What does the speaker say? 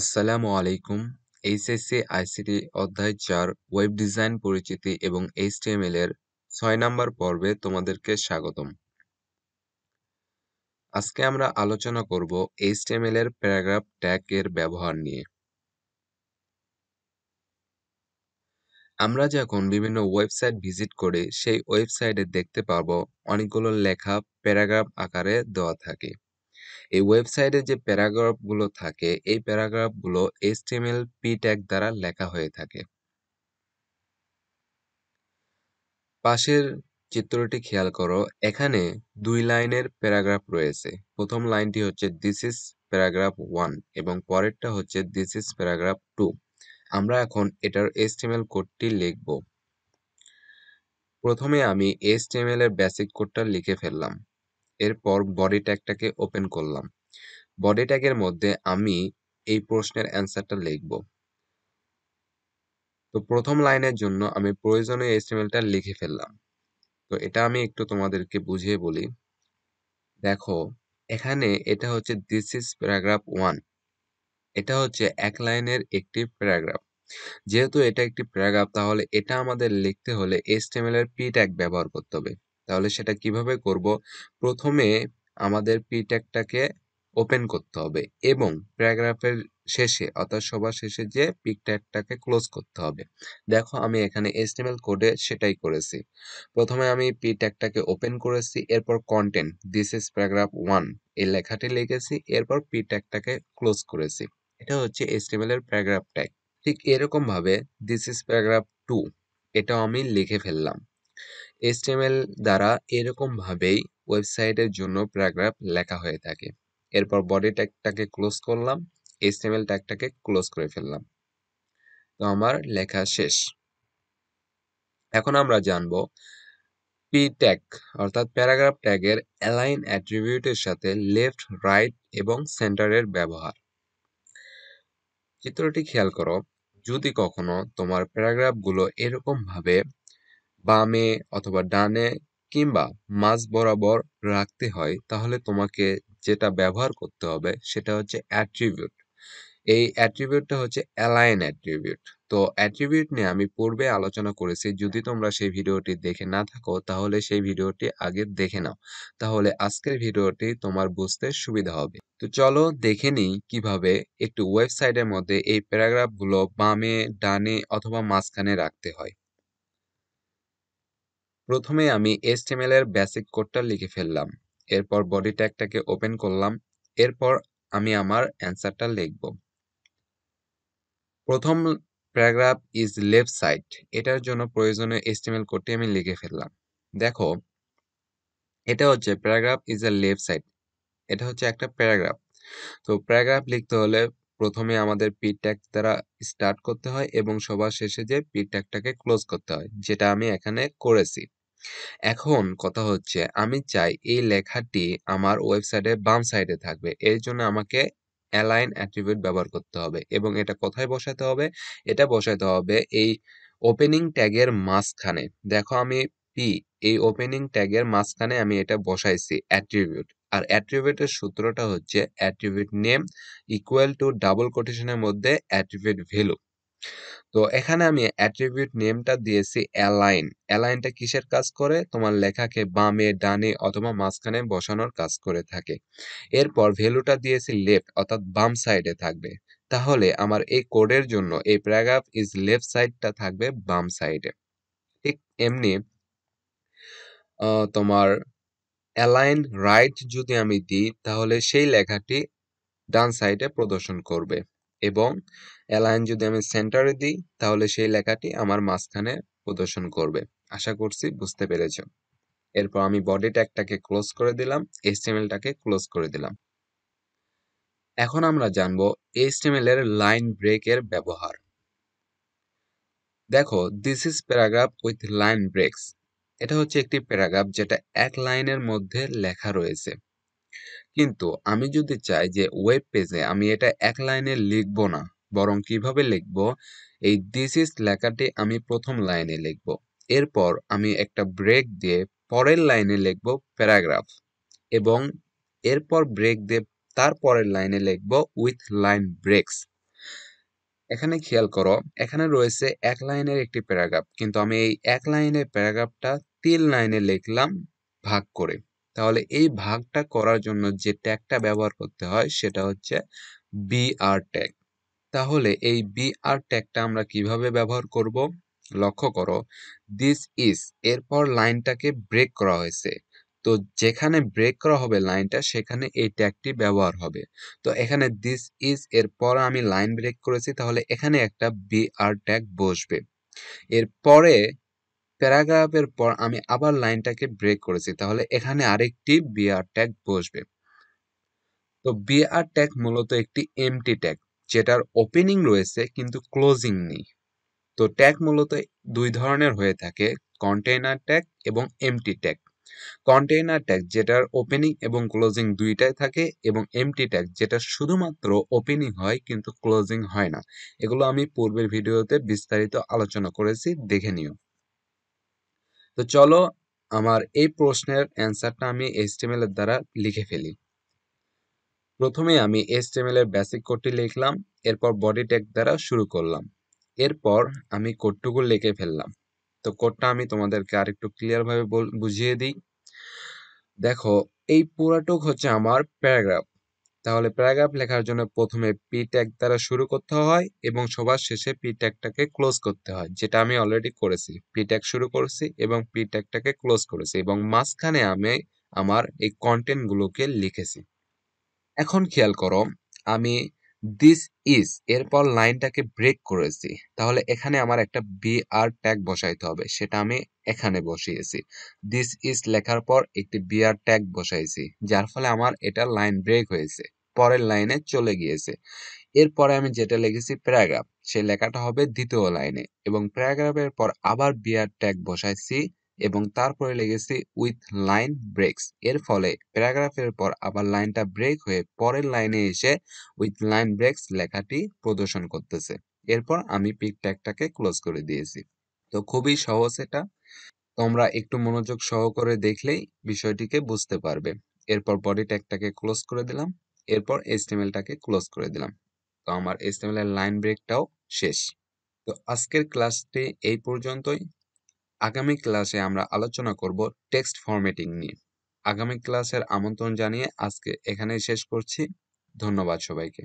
আসসালামু আলাইকুম HSC ICT অধ্যায় চার ওয়েব ডিজাইন পরিচিতি এবং এইচটিএমএল এর ছয় নম্বর পর্বে তোমাদেরকে স্বাগতম আজকে আমরা আলোচনা করব এইচটিএমএল এর প্যারাগ্রাফ ট্যাগ এর ব্যবহার নিয়ে আমরা যখন বিভিন্ন ওয়েবসাইট ভিজিট করি সেই ওয়েবসাইটে দেখতে পাবো অনেকগুলো লেখা প্যারাগ্রাফ আকারে দেওয়া থাকে এই ওয়েবসাইটে যে প্যারাগ্রাফগুলো থাকে এই প্যারাগ্রাফগুলো এসটিএমএল পি ট্যাগ দ্বারা লেখা হয়ে থাকে পাশের চিত্রটি খেয়াল করো এখানে দুই লাইনের প্যারাগ্রাফ রয়েছে প্রথম লাইনটি হচ্ছে দিস ইজ প্যারাগ্রাফ ওয়ান এবং পরেরটা হচ্ছে দিস ইজ প্যারাগ্রাফ টু আমরা এখন এটার এসটিএমএল কোডটি লিখব প্রথমে আমি এসটিএমএল এর বেসিক কোডটা লিখে ফেললাম এরপর বডি ট্যাগটাকে ওপেন করলাম বডি ট্যাগের মধ্যে আমি এই প্রশ্নের অ্যান্সারটা লিখব তো প্রথম লাইনের জন্য আমি প্রয়োজনীয় এসটিমেলটা লিখে ফেললাম তো এটা আমি একটু তোমাদেরকে বুঝিয়ে বলি দেখো এখানে এটা হচ্ছে দিস ইজ প্যারাগ্রাফ ওয়ান এটা হচ্ছে এক লাইনের একটি প্যারাগ্রাফ যেহেতু এটা একটি প্যারাগ্রাফ তাহলে এটা আমাদের লিখতে হলে এসটিএমএল এর পি ট্যাগ ব্যবহার করতে হবে তাহলে সেটা কিভাবে করব প্রথমে আমাদের পিট্যাকটাকে ওপেন করতে হবে এবং প্যারাগ্রাফের শেষে অর্থাৎ সবার শেষে যে পিক ক্লোজ করতে হবে দেখো আমি এখানে এসটিএমএল কোডে সেটাই করেছি প্রথমে আমি পি ওপেন করেছি এরপর content this is paragraph one এই লেখাটি লিখেছি এরপর পি ক্লোজ করেছি এটা হচ্ছে এসটিএমএল এর প্যারাগ্রাফ ট্যাগ ঠিক এরকমভাবে দিস ইজ প্যারাগ্রাফ টু এটাও আমি লিখে ফেললাম এসটিএমএল দ্বারা এরকমভাবেই ওয়েবসাইটের জন্য প্যারাগ্রাফ লেখা হয়ে থাকে এরপর বডি ট্যাগটাকে ক্লোজ করলাম এসটিএমএল ট্যাগটাকে ক্লোজ করে ফেললাম তো আমার লেখা শেষ এখন আমরা জানব পি ট্যাগ অর্থাৎ প্যারাগ্রাফ ট্যাগের অ্যালাইন অ্যাট্রিবিউটের সাথে লেফট রাইট এবং সেন্টারের ব্যবহার চিত্রটি খেয়াল করো যদি কখনো তোমার প্যারাগ্রাফগুলো এরকমভাবে বামে অথবা ডানে কিংবা মাঝ বরাবর রাখতে হয় তাহলে তোমাকে যেটা ব্যবহার করতে হবে সেটা হচ্ছে অ্যাট্রিবিউট এই অ্যাট্রিবিউটটা হচ্ছে অ্যালাইন অ্যাট্রিবিউট তো অ্যাট্রিবিউট নিয়ে আমি পূর্বে আলোচনা করেছি যদি তোমরা সেই ভিডিওটি দেখে না থাকো তাহলে সেই ভিডিওটি আগে দেখে নাও তাহলে আজকের ভিডিওটি তোমার বুঝতে সুবিধা হবে তো চলো দেখে নিই কিভাবে একটি ওয়েবসাইটের মধ্যে এই প্যারাগ্রাফগুলো বামে ডানে অথবা মাঝখানে রাখতে হয় প্রথমে আমি HTML এর বেসিক কোডটা লিখে ফেললাম এরপর বডি ট্যাগটাকে ওপেন করলাম এরপর আমি আমার অ্যান্সারটা লিখব প্রথম প্যারাগ্রাফ ইজ লেফট সাইড এটার জন্য প্রয়োজনীয় এস্টিমেল কোডটি আমি লিখে ফেললাম দেখো এটা হচ্ছে paragraph is a left side এটা হচ্ছে একটা প্যারাগ্রাফ তো প্যারাগ্রাফ লিখতে হলে প্রথমে আমাদের পি ট্যাগ দ্বারা স্টার্ট করতে হয় এবং সবার শেষে যে পি ট্যাগটাকে ক্লোজ করতে হয় যেটা আমি এখানে করেছি এখন কথা হচ্ছে আমি চাই এই লেখাটি আমার ওয়েবসাইটের বাম সাইডে থাকবে এর জন্য আমাকে অ্যালাইন অ্যাট্রিবিউট ব্যবহার করতে হবে এবং এটা কোথায় বসাতে হবে এটা বসাতে হবে এই ওপেনিং ট্যাগের মাঝখানে দেখো আমি পি এই ওপেনিং ট্যাগের মাঝখানে আমি এটা বসাইছি অ্যাট্রিবিউট আর অ্যাট্রিবিউটের সূত্রটা হচ্ছে attribute name equal to double কোটেশনের মধ্যে অ্যাট্রিবিউট ভ্যালু তো এখানে আমি অ্যাট্রিবিউট নেমটা দিয়েছি অ্যালাইন অ্যালাইনটা কিসের কাজ করে তোমার লেখাকে বামে ডানে অথবা মাঝখানে বসানোর কাজ করে থাকে এরপর ভ্যালুটা দিয়েছি লেফট অর্থাৎ বাম সাইডে থাকবে তাহলে আমার এই কোডের জন্য এই প্যারাগ্রাফ ইজ লেফট সাইডটা থাকবে বাম সাইডে ঠিক এমনি তোমার অ্যালাইন রাইট যদি আমি দিই তাহলে সেই লেখাটি ডান সাইডে প্রদর্শন করবে এবং অ্যালাইন যদি আমি সেন্টারে দিই তাহলে সেই লেখাটি আমার মাঝখানে প্রদর্শন করবে আশা করছি বুঝতে পেরেছ এরপর আমি বডি ট্যাগটাকে ক্লোজ করে দিলাম এইচটিএমএলটাকে ক্লোজ করে দিলাম এখন আমরা জানব এইচটিএমএল এর লাইন ব্রেকের ব্যবহার দেখো this is paragraph with line breaks এটা হচ্ছে একটি প্যারাগ্রাফ যেটা এক লাইনের মধ্যে লেখা রয়েছে কিন্তু আমি যদি চাই যে ওয়েব পেজে আমি এটা এক লাইনে লিখব না বরং কিভাবে লিখব এই ডিসিস লেখাটি আমি প্রথম লাইনে লিখব এরপর আমি একটা ব্রেক দিয়ে পরের লাইনে লিখব প্যারাগ্রাফ এবং এরপর ব্রেক দিয়ে তার পরের লাইনে লিখব উইথ লাইন ব্রেকস এখানে খেয়াল করো এখানে রয়েছে এক লাইনের একটি প্যারাগ্রাফ কিন্তু আমি এই এক লাইনের প্যারাগ্রাফটা তিন লাইনে লিখলাম ভাগ করে তাহলে এই ভাগটা করার জন্য যে ট্যাগটা ব্যবহার করতে হয় সেটা হচ্ছে বিআর ট্যাগ তাহলে এই বিআর ট্যাগটা আমরা কিভাবে ব্যবহার করব লক্ষ্য করো দিস ইজ এরপর লাইনটাকে ব্রেক করা হয়েছে তো যেখানে ব্রেক করা হবে লাইনটা সেখানে এই ট্যাগটি ব্যবহার হবে তো এখানে দিস ইজ এরপর আমি লাইন ব্রেক করেছি তাহলে এখানে একটা বিআর ট্যাগ বসবে এরপরে প্যারাগ্রাফের পর আমি আবার লাইনটাকে ব্রেক করেছি তাহলে এখানে আরেকটি বিআর ট্যাগ বসবে তো বিআর ট্যাগ মূলত একটি এমটি ট্যাগ যেটার ওপেনিং রয়েছে কিন্তু ক্লোজিং নেই তো ট্যাগ মূলত দুই ধরনের হয়ে থাকে কন্টেইনার ট্যাগ এবং এমটি ট্যাগ কন্টেইনার ট্যাগ যেটার ওপেনিং এবং ক্লোজিং দুইটাই থাকে এবং এমটি ট্যাগ যেটা শুধুমাত্র ওপেনিং হয় কিন্তু ক্লোজিং হয় না এগুলো আমি পূর্বের ভিডিওতে বিস্তারিত আলোচনা করেছি দেখে নিও তো চলো আমার এই প্রশ্নের অ্যান্সারটা আমি এস্টিমেল এর দ্বারা লিখে ফেলি প্রথমে আমি এস্টিমেল এর বেসিক কোডটি লিখলাম এরপর বডি ট্যাগ দ্বারা শুরু করলাম এরপর আমি কোডটুকু লিখে ফেললাম তো কোডটা আমি তোমাদেরকে আরেকটু ক্লিয়ারভাবে বুঝিয়ে দিই দেখো এই পুরাটুক হচ্ছে আমার প্যারাগ্রাফ তাহলে প্যারাগ্রাফ লেখার জন্য প্রথমে পি ট্যাগ দ্বারা শুরু করতে হয় এবং সবার শেষে পি ট্যাগটাকে ক্লোজ করতে হয় যেটা আমি অলরেডি করেছি পি ট্যাগ শুরু করেছি এবং পি ট্যাগটাকে ক্লোজ করেছি এবং মাঝখানে আমি আমার এই কন্টেন্টগুলোকে লিখেছি এখন খেয়াল করো আমি দিস ইজ এরপর লাইনটাকে ব্রেক করেছি তাহলে এখানে আমার একটা বি আর ট্যাগ বসাইতে হবে সেটা আমি এখানে বসিয়েছি দিস ইজ লেখার পর একটি বি আর ট্যাগ বসাইছি যার ফলে আমার এটা লাইন ব্রেক হয়েছে পরের লাইনে চলে গিয়েছে এরপরে আমি যেটা লিখেছি প্যারাগ্রাফ সেই লেখাটা হবে দ্বিতীয় লাইনে এবং প্যারাগ্রাফের পর আবার আর ট্যাগ বসাইছি এবং তারপরে লেগেছে উইথ লাইন ব্রেকস এর ফলে প্যারাগ্রাফের পর আবার লাইনটা ব্রেক হয়ে পরের লাইনে এসে উইথ লাইন ব্রেকস লেখাটি প্রদর্শন করতেছে এরপর আমি পিক ট্যাগটাকে ক্লোজ করে দিয়েছি তো খুবই সহজ এটা তোমরা একটু মনোযোগ সহকারে দেখলেই বিষয়টিকে বুঝতে পারবে এরপর বডি ট্যাগটাকে ক্লোজ করে দিলাম এরপর এসটিএমএলটাকে ক্লোজ করে দিলাম তো আমার এসটিএমএল এর লাইন ব্রেকটাও শেষ তো আজকের ক্লাসটি এই পর্যন্তই আগামী ক্লাসে আমরা আলোচনা করব টেক্সট ফরম্যাটিং নিয়ে আগামী ক্লাসের আমন্ত্রণ জানিয়ে আজকে এখানেই শেষ করছি ধন্যবাদ সবাইকে